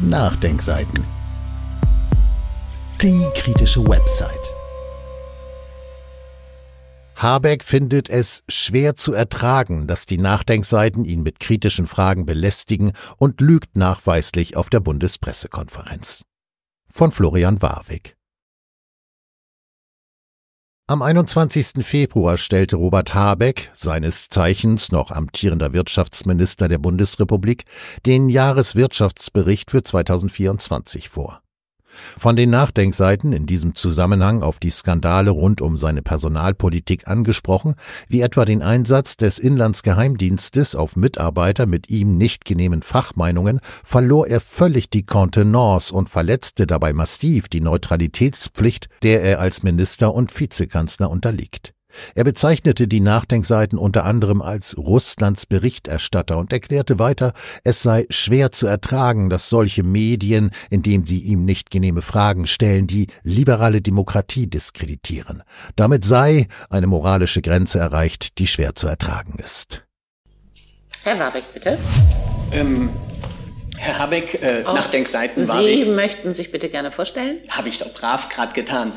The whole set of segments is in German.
Nachdenkseiten. Die kritische Website. Habeck findet es schwer zu ertragen, dass die Nachdenkseiten ihn mit kritischen Fragen belästigen und lügt nachweislich auf der Bundespressekonferenz. Von Florian Warwick. Am 21. Februar stellte Robert Habeck, seines Zeichens noch amtierender Wirtschaftsminister der Bundesrepublik, den Jahreswirtschaftsbericht für 2024 vor. Von den Nachdenkseiten in diesem Zusammenhang auf die Skandale rund um seine Personalpolitik angesprochen, wie etwa den Einsatz des Inlandsgeheimdienstes auf Mitarbeiter mit ihm nicht genehmen Fachmeinungen, verlor er völlig die Kontenance und verletzte dabei massiv die Neutralitätspflicht, der er als Minister und Vizekanzler unterliegt. Er bezeichnete die Nachdenkseiten unter anderem als Russlands Berichterstatter und erklärte weiter, es sei schwer zu ertragen, dass solche Medien, indem sie ihm nicht genehme Fragen stellen, die liberale Demokratie diskreditieren. Damit sei eine moralische Grenze erreicht, die schwer zu ertragen ist. Herr Warwick, bitte. Ähm, Herr Habeck, äh, Nachdenkseiten war Sie möchten sich bitte gerne vorstellen? Habe ich doch brav gerade getan.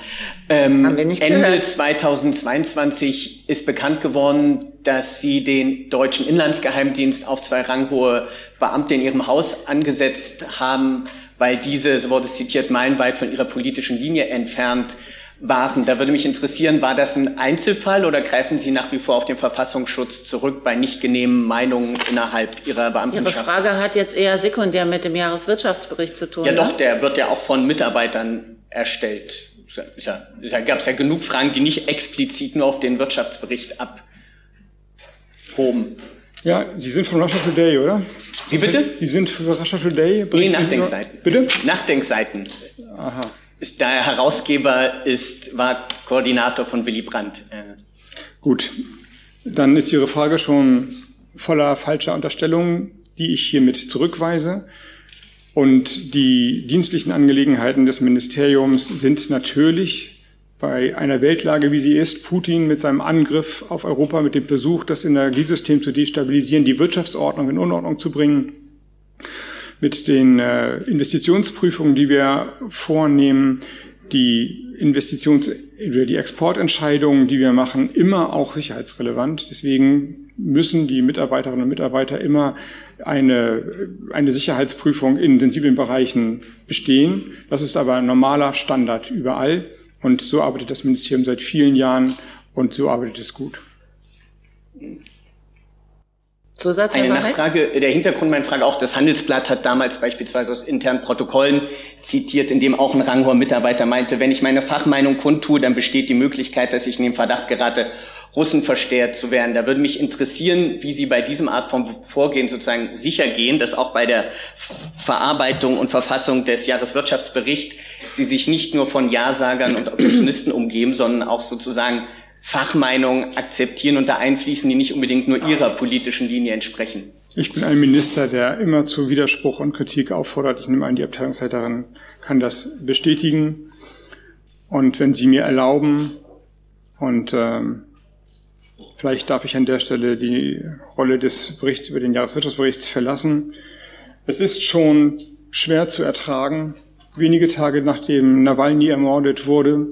Ähm, Haben wir nicht Ende gehört. 2022 ist bekannt geworden, dass Sie den deutschen Inlandsgeheimdienst auf zwei ranghohe Beamte in Ihrem Haus angesetzt haben, weil diese, so wurde es zitiert, meilenweit von ihrer politischen Linie entfernt waren. Da würde mich interessieren, war das ein Einzelfall oder greifen Sie nach wie vor auf den Verfassungsschutz zurück bei nicht genehmen Meinungen innerhalb Ihrer Beamtenschaft? Ihre Frage hat jetzt eher sekundär mit dem Jahreswirtschaftsbericht zu tun. Ja, oder? doch, ne? der wird ja auch von Mitarbeitern erstellt. Es ja, ja, gab es ja genug Fragen, die nicht explizit nur auf den Wirtschaftsbericht abhoben. Ja, Sie sind von Russia Today, oder? Sie bitte? Sie sind für Russia Today. Bericht nee, Nachdenkseiten. Bitte? Nachdenkseiten. Aha ist der Herausgeber ist, war Koordinator von Willy Brandt. Äh. Gut, dann ist Ihre Frage schon voller falscher Unterstellungen, die ich hiermit zurückweise. Und die dienstlichen Angelegenheiten des Ministeriums sind natürlich bei einer Weltlage, wie sie ist, Putin mit seinem Angriff auf Europa, mit dem Versuch, das Energiesystem zu destabilisieren, die Wirtschaftsordnung in Unordnung zu bringen, mit den äh, Investitionsprüfungen, die wir vornehmen, die Investitions- oder die Exportentscheidungen, die wir machen, immer auch sicherheitsrelevant. Deswegen müssen die Mitarbeiterinnen und Mitarbeiter immer eine, eine Sicherheitsprüfung in sensiblen Bereichen bestehen. Das ist aber ein normaler Standard überall. Und so arbeitet das Ministerium seit vielen Jahren und so arbeitet es gut. Eine Nachfrage, der Hintergrund meiner Frage auch, das Handelsblatt hat damals beispielsweise aus internen Protokollen zitiert, in dem auch ein ranghoher Mitarbeiter meinte, wenn ich meine Fachmeinung kundtue, dann besteht die Möglichkeit, dass ich in den Verdacht gerate, Russen versteht zu werden. Da würde mich interessieren, wie Sie bei diesem Art von Vorgehen sozusagen sicher gehen, dass auch bei der Verarbeitung und Verfassung des Jahreswirtschaftsberichts Sie sich nicht nur von Ja-Sagern und Opportunisten umgeben, sondern auch sozusagen Fachmeinungen akzeptieren und da einfließen, die nicht unbedingt nur ihrer politischen Linie entsprechen. Ich bin ein Minister, der immer zu Widerspruch und Kritik auffordert. Ich nehme an, die Abteilungsleiterin kann das bestätigen. Und wenn Sie mir erlauben, und ähm, vielleicht darf ich an der Stelle die Rolle des Berichts über den Jahreswirtschaftsberichts verlassen. Es ist schon schwer zu ertragen, wenige Tage nachdem Nawalny ermordet wurde,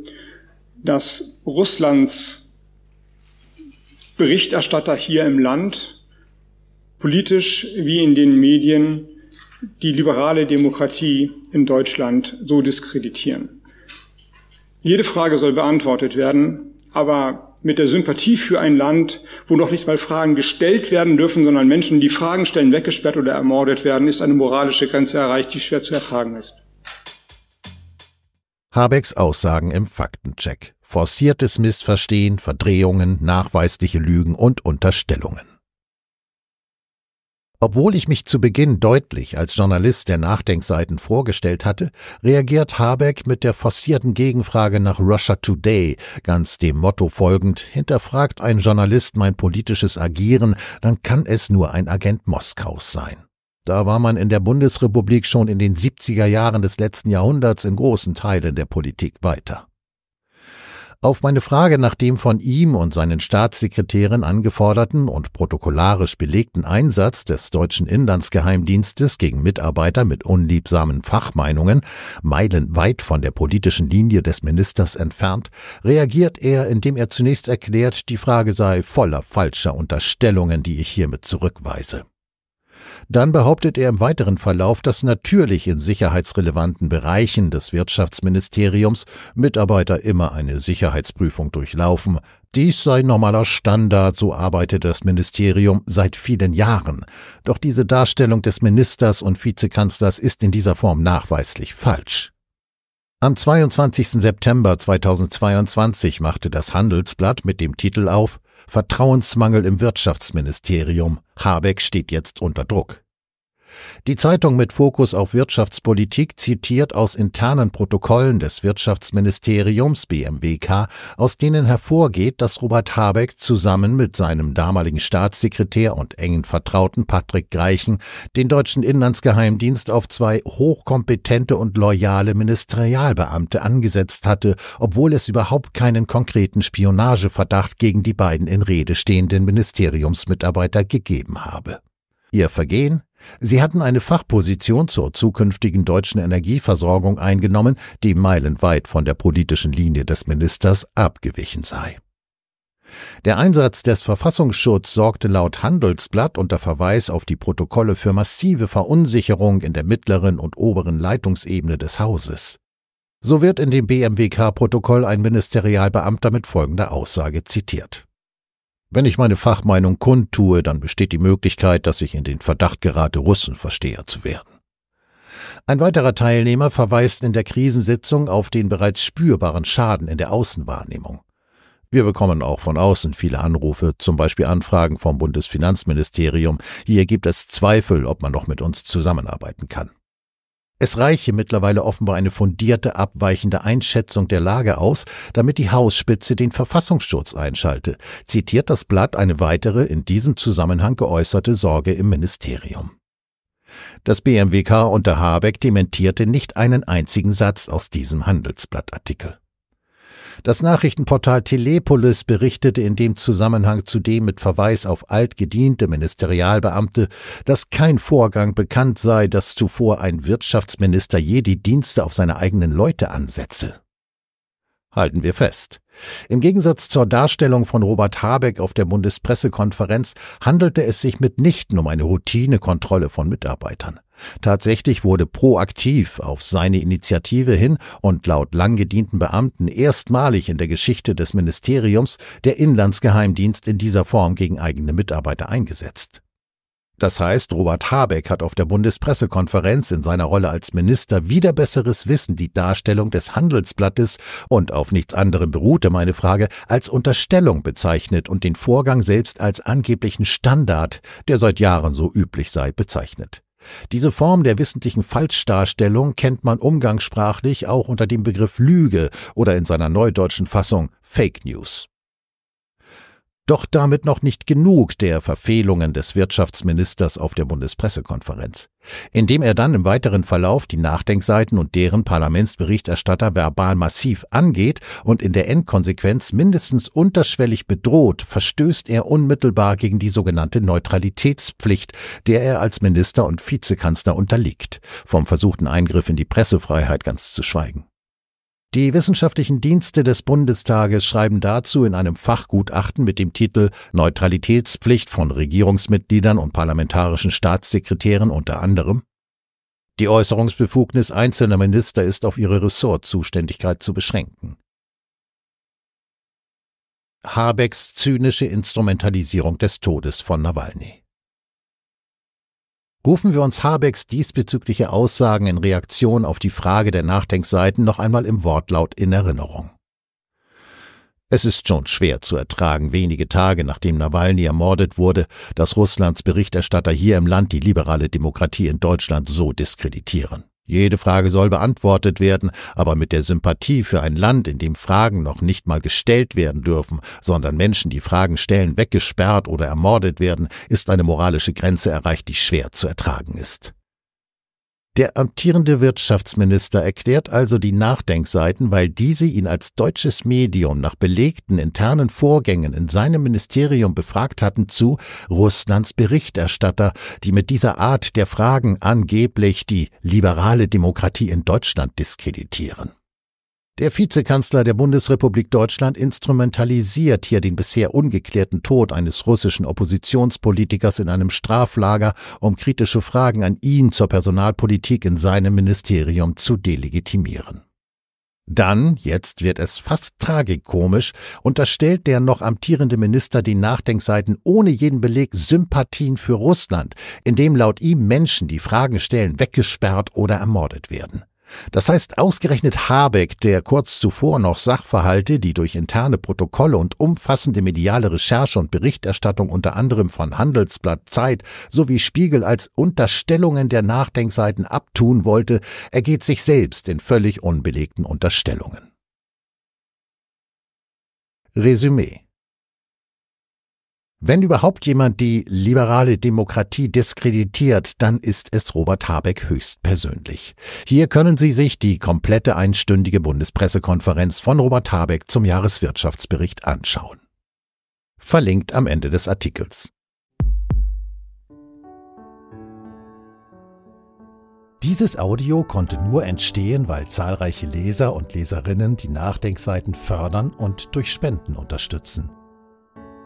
dass Russlands Berichterstatter hier im Land, politisch wie in den Medien, die liberale Demokratie in Deutschland so diskreditieren. Jede Frage soll beantwortet werden, aber mit der Sympathie für ein Land, wo noch nicht mal Fragen gestellt werden dürfen, sondern Menschen, die Fragen stellen, weggesperrt oder ermordet werden, ist eine moralische Grenze erreicht, die schwer zu ertragen ist. Habecks Aussagen im Faktencheck forciertes Missverstehen, Verdrehungen, nachweisliche Lügen und Unterstellungen. Obwohl ich mich zu Beginn deutlich als Journalist der Nachdenkseiten vorgestellt hatte, reagiert Habeck mit der forcierten Gegenfrage nach Russia Today, ganz dem Motto folgend, hinterfragt ein Journalist mein politisches Agieren, dann kann es nur ein Agent Moskaus sein. Da war man in der Bundesrepublik schon in den 70er Jahren des letzten Jahrhunderts in großen Teilen der Politik weiter. Auf meine Frage nach dem von ihm und seinen Staatssekretären angeforderten und protokollarisch belegten Einsatz des deutschen Inlandsgeheimdienstes gegen Mitarbeiter mit unliebsamen Fachmeinungen, meilenweit von der politischen Linie des Ministers entfernt, reagiert er, indem er zunächst erklärt, die Frage sei voller falscher Unterstellungen, die ich hiermit zurückweise. Dann behauptet er im weiteren Verlauf, dass natürlich in sicherheitsrelevanten Bereichen des Wirtschaftsministeriums Mitarbeiter immer eine Sicherheitsprüfung durchlaufen. Dies sei normaler Standard, so arbeitet das Ministerium seit vielen Jahren. Doch diese Darstellung des Ministers und Vizekanzlers ist in dieser Form nachweislich falsch. Am 22. September 2022 machte das Handelsblatt mit dem Titel auf Vertrauensmangel im Wirtschaftsministerium. Habeck steht jetzt unter Druck. Die Zeitung mit Fokus auf Wirtschaftspolitik zitiert aus internen Protokollen des Wirtschaftsministeriums BMWK, aus denen hervorgeht, dass Robert Habeck zusammen mit seinem damaligen Staatssekretär und engen Vertrauten Patrick Greichen den deutschen Inlandsgeheimdienst auf zwei hochkompetente und loyale Ministerialbeamte angesetzt hatte, obwohl es überhaupt keinen konkreten Spionageverdacht gegen die beiden in Rede stehenden Ministeriumsmitarbeiter gegeben habe. Ihr Vergehen Sie hatten eine Fachposition zur zukünftigen deutschen Energieversorgung eingenommen, die meilenweit von der politischen Linie des Ministers abgewichen sei. Der Einsatz des Verfassungsschutzes sorgte laut Handelsblatt unter Verweis auf die Protokolle für massive Verunsicherung in der mittleren und oberen Leitungsebene des Hauses. So wird in dem BMWK-Protokoll ein Ministerialbeamter mit folgender Aussage zitiert wenn ich meine Fachmeinung kundtue, dann besteht die Möglichkeit, dass ich in den Verdacht gerate, Russenversteher zu werden. Ein weiterer Teilnehmer verweist in der Krisensitzung auf den bereits spürbaren Schaden in der Außenwahrnehmung. Wir bekommen auch von außen viele Anrufe, zum Beispiel Anfragen vom Bundesfinanzministerium. Hier gibt es Zweifel, ob man noch mit uns zusammenarbeiten kann. Es reiche mittlerweile offenbar eine fundierte, abweichende Einschätzung der Lage aus, damit die Hausspitze den Verfassungsschutz einschalte, zitiert das Blatt eine weitere in diesem Zusammenhang geäußerte Sorge im Ministerium. Das BMWK unter Habeck dementierte nicht einen einzigen Satz aus diesem Handelsblattartikel. Das Nachrichtenportal Telepolis berichtete in dem Zusammenhang zudem mit Verweis auf altgediente Ministerialbeamte, dass kein Vorgang bekannt sei, dass zuvor ein Wirtschaftsminister je die Dienste auf seine eigenen Leute ansetze. Halten wir fest. Im Gegensatz zur Darstellung von Robert Habeck auf der Bundespressekonferenz handelte es sich mitnichten um eine Routinekontrolle von Mitarbeitern. Tatsächlich wurde proaktiv auf seine Initiative hin und laut lang gedienten Beamten erstmalig in der Geschichte des Ministeriums der Inlandsgeheimdienst in dieser Form gegen eigene Mitarbeiter eingesetzt. Das heißt, Robert Habeck hat auf der Bundespressekonferenz in seiner Rolle als Minister wieder besseres Wissen die Darstellung des Handelsblattes und auf nichts anderem beruhte meine Frage als Unterstellung bezeichnet und den Vorgang selbst als angeblichen Standard, der seit Jahren so üblich sei, bezeichnet. Diese Form der wissentlichen Falschdarstellung kennt man umgangssprachlich auch unter dem Begriff Lüge oder in seiner neudeutschen Fassung Fake News. Doch damit noch nicht genug der Verfehlungen des Wirtschaftsministers auf der Bundespressekonferenz, indem er dann im weiteren Verlauf die Nachdenkseiten und deren Parlamentsberichterstatter verbal massiv angeht und in der Endkonsequenz mindestens unterschwellig bedroht, verstößt er unmittelbar gegen die sogenannte Neutralitätspflicht, der er als Minister und Vizekanzler unterliegt, vom versuchten Eingriff in die Pressefreiheit ganz zu schweigen. Die wissenschaftlichen Dienste des Bundestages schreiben dazu in einem Fachgutachten mit dem Titel Neutralitätspflicht von Regierungsmitgliedern und parlamentarischen Staatssekretären unter anderem Die Äußerungsbefugnis einzelner Minister ist auf ihre Ressortzuständigkeit zu beschränken. Habecks zynische Instrumentalisierung des Todes von Nawalny Rufen wir uns Habecks diesbezügliche Aussagen in Reaktion auf die Frage der Nachdenkseiten noch einmal im Wortlaut in Erinnerung. Es ist schon schwer zu ertragen, wenige Tage nachdem Nawalny ermordet wurde, dass Russlands Berichterstatter hier im Land die liberale Demokratie in Deutschland so diskreditieren. Jede Frage soll beantwortet werden, aber mit der Sympathie für ein Land, in dem Fragen noch nicht mal gestellt werden dürfen, sondern Menschen, die Fragen stellen, weggesperrt oder ermordet werden, ist eine moralische Grenze erreicht, die schwer zu ertragen ist. Der amtierende Wirtschaftsminister erklärt also die Nachdenkseiten, weil diese ihn als deutsches Medium nach belegten internen Vorgängen in seinem Ministerium befragt hatten zu Russlands Berichterstatter, die mit dieser Art der Fragen angeblich die liberale Demokratie in Deutschland diskreditieren. Der Vizekanzler der Bundesrepublik Deutschland instrumentalisiert hier den bisher ungeklärten Tod eines russischen Oppositionspolitikers in einem Straflager, um kritische Fragen an ihn zur Personalpolitik in seinem Ministerium zu delegitimieren. Dann, jetzt wird es fast tragikomisch, unterstellt der noch amtierende Minister den Nachdenkseiten ohne jeden Beleg Sympathien für Russland, indem laut ihm Menschen, die Fragen stellen, weggesperrt oder ermordet werden. Das heißt, ausgerechnet Habeck, der kurz zuvor noch Sachverhalte, die durch interne Protokolle und umfassende mediale Recherche und Berichterstattung unter anderem von Handelsblatt, Zeit sowie Spiegel als Unterstellungen der Nachdenkseiten abtun wollte, ergeht sich selbst in völlig unbelegten Unterstellungen. Resümee wenn überhaupt jemand die liberale Demokratie diskreditiert, dann ist es Robert Habeck höchstpersönlich. Hier können Sie sich die komplette einstündige Bundespressekonferenz von Robert Habeck zum Jahreswirtschaftsbericht anschauen. Verlinkt am Ende des Artikels. Dieses Audio konnte nur entstehen, weil zahlreiche Leser und Leserinnen die Nachdenkseiten fördern und durch Spenden unterstützen.